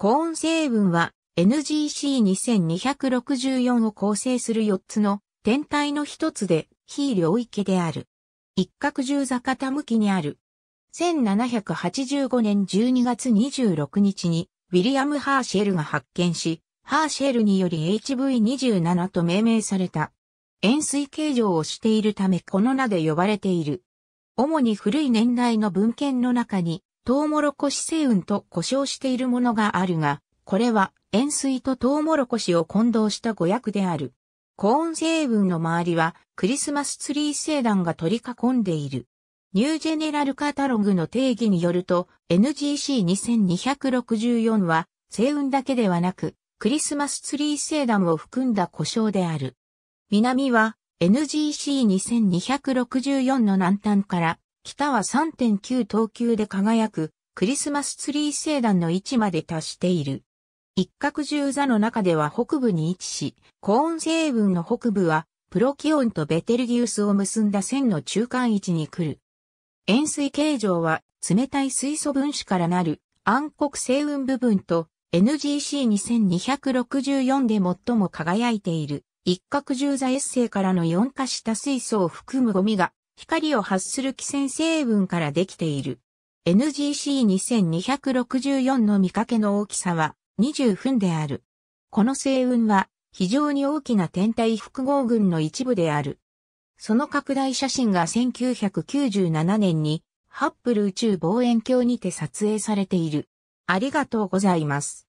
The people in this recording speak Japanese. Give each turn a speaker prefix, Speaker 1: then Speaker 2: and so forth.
Speaker 1: コーン成分は
Speaker 2: NGC2264 を構成する4つの天体の一つで非領域である。一角十座傾きにある。1785年12月26日にウィリアム・ハーシェルが発見し、ハーシェルにより HV27 と命名された。円錐形状をしているためこの名で呼ばれている。主に古い年代の文献の中にトウモロコシ星雲と呼称しているものがあるが、これは塩水とトウモロコシを混同した語訳である。コーン星雲の周りはクリスマスツリー星団が取り囲んでいる。ニュージェネラルカタログの定義によると NGC2264 は星雲だけではなくクリスマスツリー星団を含んだ故障である。南は NGC2264 の南端から北は3.9等級で輝くクリスマスツリー星団の位置まで達している。一角十座の中では北部に位置し、コーン星雲の北部はプロキオンとベテルギウスを結んだ線の中間位置に来る。円錐形状は冷たい水素分子からなる暗黒星雲部分と NGC2264 で最も輝いている一角十座セイからの4化した水素を含むゴミが光を発する寄生成分からできている。NGC2264 の見かけの大きさは20分である。この星雲は非常に大きな天体複合群の一部である。その拡大写真が1997年にハッブル宇宙望遠鏡に
Speaker 1: て撮影されている。ありがとうございます。